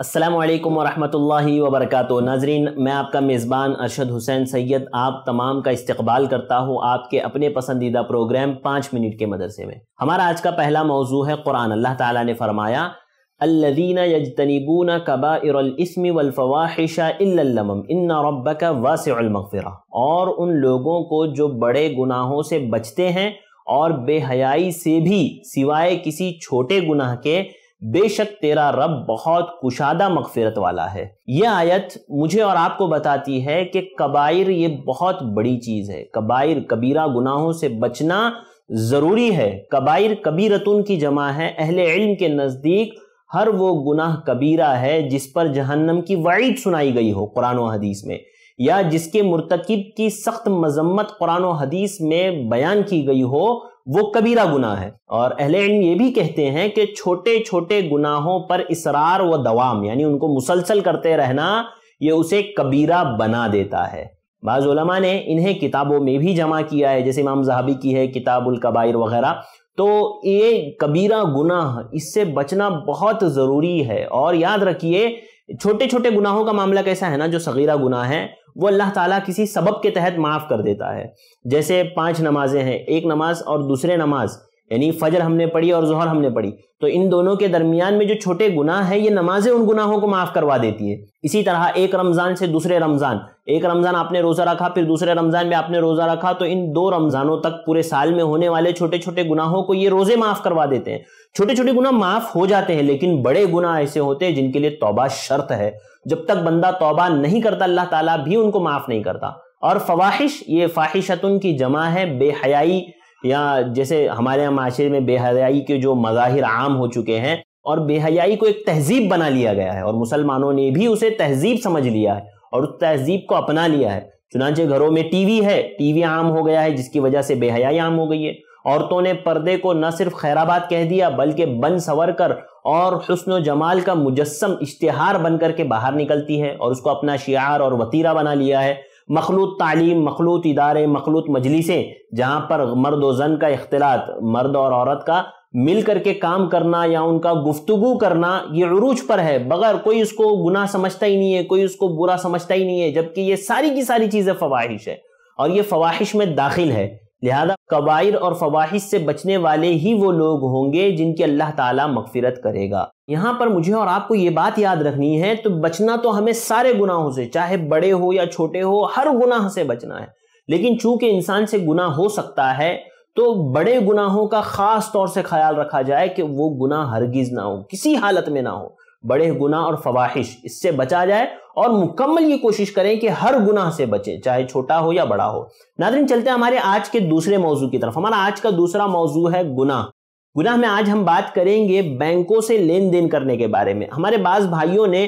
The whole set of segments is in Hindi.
असलकम वरहमल वबरक नाजरीन मैं आपका मेज़बान अरशद हुसैन सैयद आप तमाम का इस्तबाल करता हूँ आपके अपने पसंदीदा प्रोग्राम पाँच मिनट के मदरसे में हमारा आज का पहला मौजू है कुरान अल्लाह ताला ने फरमाया अल्लदीन यजतनीबून कबाइरस्म इन रब का वासमफ़रा और उन लोगों को जो बड़े गुनाहों से बचते हैं और बेहयाई से भी सिवाय किसी छोटे गुनाह के बेशक तेरा रब बहुत कुशादा मकफिरत वाला है यह आयत मुझे और आपको बताती है कि कबाइर ये बहुत बड़ी चीज़ है कबाइर कबीरा गुनाहों से बचना ज़रूरी है कबाइर कबीरतुन की जमा है अहले इल्म के नज़दीक हर वो गुनाह कबीरा है जिस पर जहन्नम की वाइद सुनाई गई हो कुरान हदीस में या जिसके मुरतकब की सख्त मजम्मत कुरान हदीस में बयान की गई हो वो कबीरा गुना है और अहले इल्म ये भी कहते हैं कि छोटे छोटे गुनाहों पर इसरार व दवाम यानी उनको मुसलसल करते रहना ये उसे कबीरा बना देता है बाज़ा ने इन्हें किताबों में भी जमा किया है जैसे इमाम जहाबी की है किताबुल कबायर वगैरह तो ये कबीरा गुनाह इससे बचना बहुत ज़रूरी है और याद रखिए छोटे छोटे गुनाहों का मामला कैसा है ना जो सगीरा गुनाह है वो अल्लाह ताला किसी सबब के तहत माफ़ कर देता है जैसे पांच नमाजें हैं एक नमाज और दूसरे नमाज यानी फजर हमने पढ़ी और जहर हमने पढ़ी तो इन दोनों के दरमियान में जो छोटे गुनाह है ये नमाजें उन गुनाहों को माफ़ करवा देती है इसी तरह एक रमज़ान से दूसरे रमज़ान एक रमज़ान आपने रोज़ा रखा फिर दूसरे रमज़ान में आपने रोज़ा रखा तो इन दो रमज़ानों तक पूरे साल में होने वाले छोटे छोटे गुनाहों को ये रोज़े माफ़ करवा देते हैं छोटे छोटे गुनाह माफ़ हो जाते हैं लेकिन बड़े गुनाह ऐसे होते हैं जिनके लिए तोबा शर्त है जब तक बंदा तोबा नहीं करता अल्लाह तला भी उनको माफ़ नहीं करता और फवाहिश ये फाहिशतुन की जमा है बेहयाई या जैसे हमारे यहाँ माशरे में बेहयाई के जो मज़ाहिर आम हो चुके हैं और बेहयाई को एक तहजीब बना लिया गया है और मुसलमानों ने भी उसे तहजीब समझ लिया है और उस तहजीब को अपना लिया है चुनाचे घरों में टीवी है टीवी आम हो गया है जिसकी वजह से बेहयाई आम हो गई है औरतों ने पर्दे को न सिर्फ खैराबाद कह दिया बल्कि बन सवर कर और हसन जमाल का मुजस्म इश्तहार बन करके बाहर निकलती है और उसको अपना शियार और वतीरा बना लिया है मखलूत तालीम मखलूत इदारे मखलूत मजलिसें जहाँ पर मर्द व जन का अख्तिलात मर्द और औरत का मिल करके काम करना या उनका गुफ्तगु करना ये अरूज पर है बगैर कोई उसको गुनाह समझता ही नहीं है कोई उसको बुरा समझता ही नहीं है जबकि ये सारी की सारी चीज़ें फवाहिश है और ये फवाहिश में दाखिल है लिहाजा कबाइर और फवाहिश से बचने वाले ही वो लोग होंगे जिनकी अल्लाह ताला मगफिरत करेगा यहाँ पर मुझे और आपको ये बात याद रखनी है तो बचना तो हमें सारे गुनाहों से चाहे बड़े हो या छोटे हो हर गुनाह से बचना है लेकिन चूंकि इंसान से गुनाह हो सकता है तो बड़े गुनाहों का खास तौर से ख्याल रखा जाए कि वो गुनाह हरगिज ना हो किसी हालत में ना हो बड़े गुनाह और फवाहिश इससे बचा जाए और मुकम्मल ये कोशिश करें कि हर गुनाह से बचें चाहे छोटा हो या बड़ा हो नादरीन चलते हैं हमारे आज के दूसरे मौजू की तरफ हमारा आज का दूसरा मौजू है गुनाह गुनाह में आज हम बात करेंगे बैंकों से लेन देन करने के बारे में हमारे बाज भाइयों ने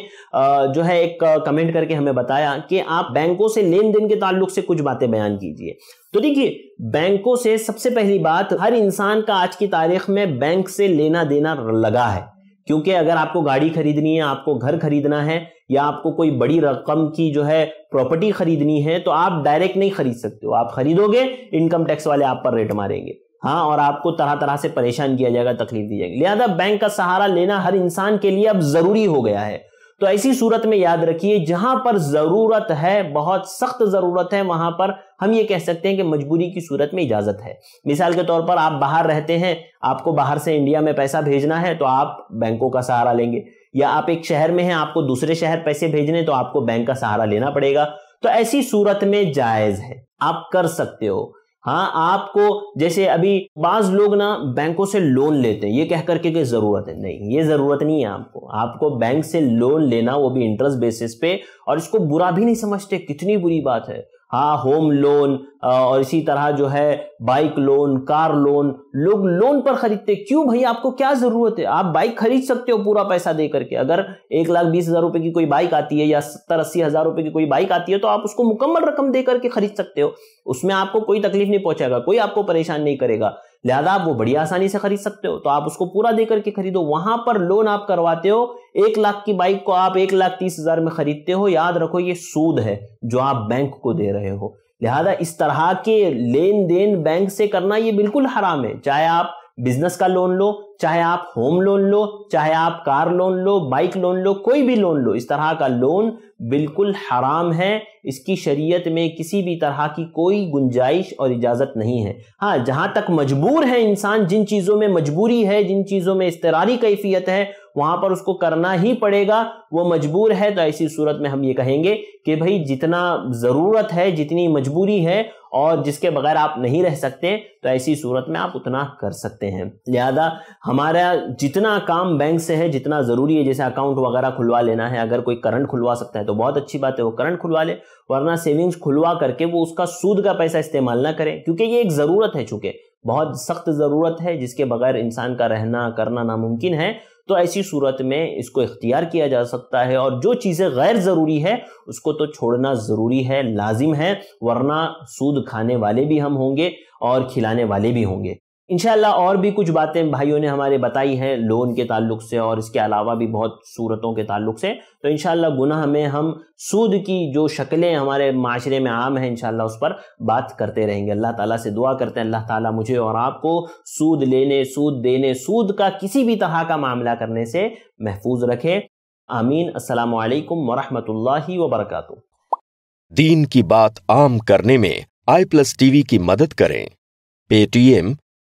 जो है एक कमेंट करके हमें बताया कि आप बैंकों से लेन देन के ताल्लुक से कुछ बातें बयान कीजिए तो देखिए बैंकों से सबसे पहली बात हर इंसान का आज की तारीख में बैंक से लेना देना लगा है क्योंकि अगर आपको गाड़ी खरीदनी है आपको घर खरीदना है या आपको कोई बड़ी रकम की जो है प्रॉपर्टी खरीदनी है तो आप डायरेक्ट नहीं खरीद सकते हो आप खरीदोगे इनकम टैक्स वाले आप पर रेट मारेंगे हाँ और आपको तरह तरह से परेशान किया जाएगा तकलीफ दी जाएगी लिहाजा बैंक का सहारा लेना हर इंसान के लिए अब ज़रूरी हो गया है तो ऐसी सूरत में याद रखिए जहां पर ज़रूरत है बहुत सख्त ज़रूरत है वहां पर हम ये कह सकते हैं कि मजबूरी की सूरत में इजाज़त है मिसाल के तौर पर आप बाहर रहते हैं आपको बाहर से इंडिया में पैसा भेजना है तो आप बैंकों का सहारा लेंगे या आप एक शहर में हैं आपको दूसरे शहर पैसे भेजने तो आपको बैंक का सहारा लेना पड़ेगा तो ऐसी सूरत में जायज़ है आप कर सकते हो हाँ आपको जैसे अभी बाज लोग ना बैंकों से लोन लेते हैं ये कह करके कि ज़रूरत है नहीं ये ज़रूरत नहीं है आपको आपको बैंक से लोन लेना वो भी इंटरेस्ट बेसिस पे और इसको बुरा भी नहीं समझते कितनी बुरी बात है हाँ होम लोन और इसी तरह जो है बाइक लोन कार लोन लोग लोन पर खरीदते क्यों भाई आपको क्या जरूरत है आप बाइक खरीद सकते हो पूरा पैसा दे करके अगर एक लाख बीस हजार रुपए की कोई बाइक आती है या सत्तर अस्सी हजार रुपए की कोई बाइक आती है तो आप उसको मुकम्मल रकम दे करके खरीद सकते हो उसमें आपको कोई तकलीफ नहीं पहुंचाएगा कोई आपको परेशान नहीं करेगा लिहाजा आप वो बड़ी आसानी से खरीद सकते हो तो आप उसको पूरा दे करके खरीदो वहां पर लोन आप करवाते हो एक लाख की बाइक को आप एक लाख तीस हजार में खरीदते हो याद रखो ये सूद है जो आप बैंक को दे रहे हो लिहाजा इस तरह के लेन देन बैंक से करना ये बिल्कुल हराम है चाहे आप बिजनेस का लोन लो चाहे आप होम लोन लो चाहे आप कार लोन लो बाइक लोन लो कोई भी लोन लो इस तरह का लोन बिल्कुल हराम है इसकी शरीयत में किसी भी तरह की कोई गुंजाइश और इजाज़त नहीं है हाँ जहाँ तक मजबूर है इंसान जिन चीज़ों में मजबूरी है जिन चीज़ों में इसतरारी कैफियत है वहां पर उसको करना ही पड़ेगा वो मजबूर है तो ऐसी सूरत में हम ये कहेंगे कि भाई जितना ज़रूरत है जितनी मजबूरी है और जिसके बगैर आप नहीं रह सकते तो ऐसी सूरत में आप उतना कर सकते हैं लिहाजा हमारा जितना काम बैंक से है जितना ज़रूरी है जैसे अकाउंट वगैरह खुलवा लेना है अगर कोई करंट खुलवा सकता है तो बहुत अच्छी बात है वो करंट खुलवा ले वरना सेविंग्स खुलवा करके वो उसका सूद का पैसा इस्तेमाल ना करें क्योंकि ये एक ज़रूरत है चूँकि बहुत सख्त ज़रूरत है जिसके बगैर इंसान का रहना करना नामुमकिन है तो ऐसी सूरत में इसको इख्तियार किया जा सकता है और जो चीज़ें गैर ज़रूरी है उसको तो छोड़ना ज़रूरी है लाजिम है वरना सूद खाने वाले भी हम होंगे और खिलाने वाले भी होंगे इनशाला और भी कुछ बातें भाइयों ने हमारे बताई हैं लोन के ताल्लुक से और इसके अलावा भी बहुत सूरतों के ताल्लुक से तो इनशाला गुनाह में हम सूद की जो शक्लें हमारे माशरे में आम हैं इनशाला उस पर बात करते रहेंगे अल्लाह ताला से दुआ करते हैं अल्लाह ताला मुझे और आपको सूद लेने सूद देने सूद का किसी भी तरह का मामला करने से महफूज रखे आमीन असलकम वरहमल वरक दीन की बात आम करने में आई प्लस टीवी की मदद करें पेटीएम